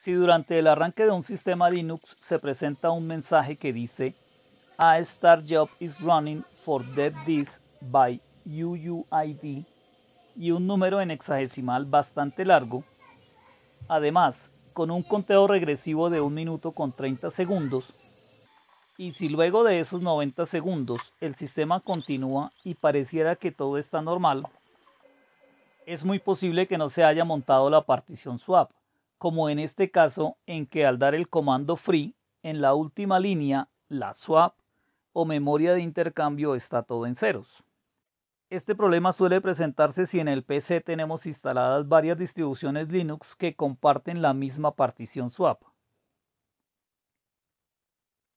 Si durante el arranque de un sistema Linux se presenta un mensaje que dice A start job is running for dead this by UUID y un número en hexagesimal bastante largo, además con un conteo regresivo de 1 minuto con 30 segundos, y si luego de esos 90 segundos el sistema continúa y pareciera que todo está normal, es muy posible que no se haya montado la partición swap como en este caso en que al dar el comando free, en la última línea, la swap o memoria de intercambio está todo en ceros. Este problema suele presentarse si en el PC tenemos instaladas varias distribuciones Linux que comparten la misma partición swap.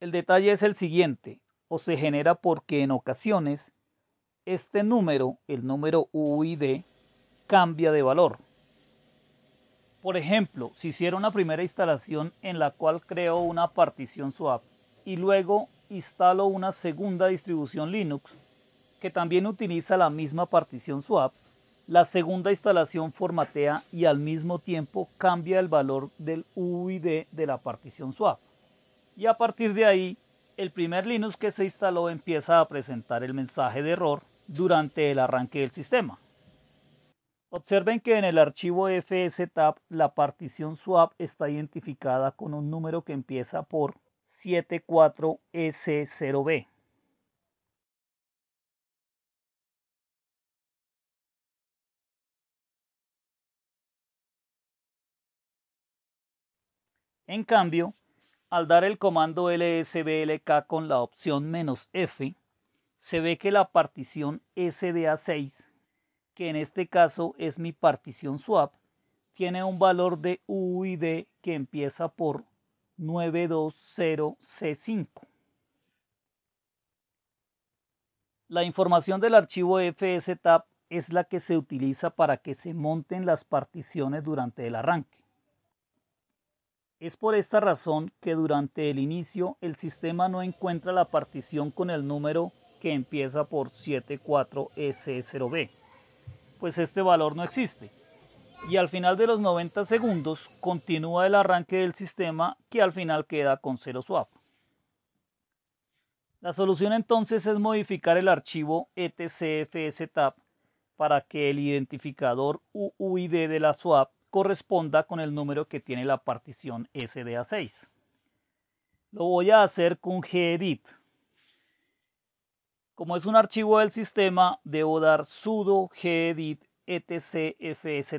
El detalle es el siguiente, o se genera porque en ocasiones este número, el número UID, cambia de valor. Por ejemplo, si hiciera una primera instalación en la cual creo una partición swap y luego instalo una segunda distribución Linux que también utiliza la misma partición swap, la segunda instalación formatea y al mismo tiempo cambia el valor del UID de la partición swap. Y a partir de ahí, el primer Linux que se instaló empieza a presentar el mensaje de error durante el arranque del sistema. Observen que en el archivo FSTab la partición swap está identificada con un número que empieza por 74 s 0 b En cambio, al dar el comando lsblk con la opción "-f", se ve que la partición SDA6 que en este caso es mi partición swap, tiene un valor de UID que empieza por 920C5. La información del archivo FSTAP es la que se utiliza para que se monten las particiones durante el arranque. Es por esta razón que durante el inicio el sistema no encuentra la partición con el número que empieza por 74S0B pues este valor no existe. Y al final de los 90 segundos continúa el arranque del sistema que al final queda con 0 swap. La solución entonces es modificar el archivo etcfstab para que el identificador UUID de la swap corresponda con el número que tiene la partición SDA6. Lo voy a hacer con gedit. Como es un archivo del sistema, debo dar sudo gedit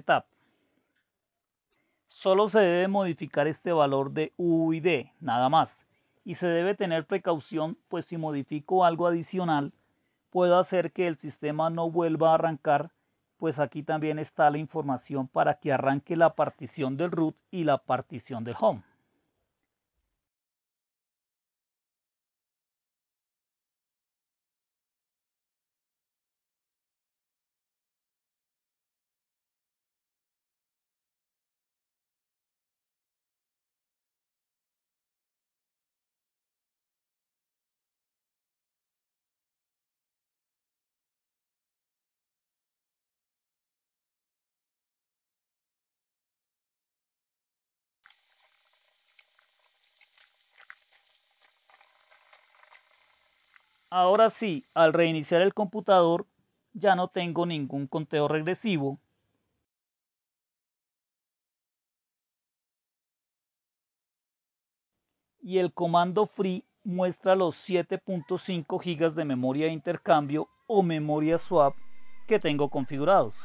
tab. Solo se debe modificar este valor de UID, nada más. Y se debe tener precaución, pues si modifico algo adicional, puedo hacer que el sistema no vuelva a arrancar, pues aquí también está la información para que arranque la partición del root y la partición del home. Ahora sí, al reiniciar el computador ya no tengo ningún conteo regresivo. Y el comando free muestra los 7.5 GB de memoria de intercambio o memoria swap que tengo configurados.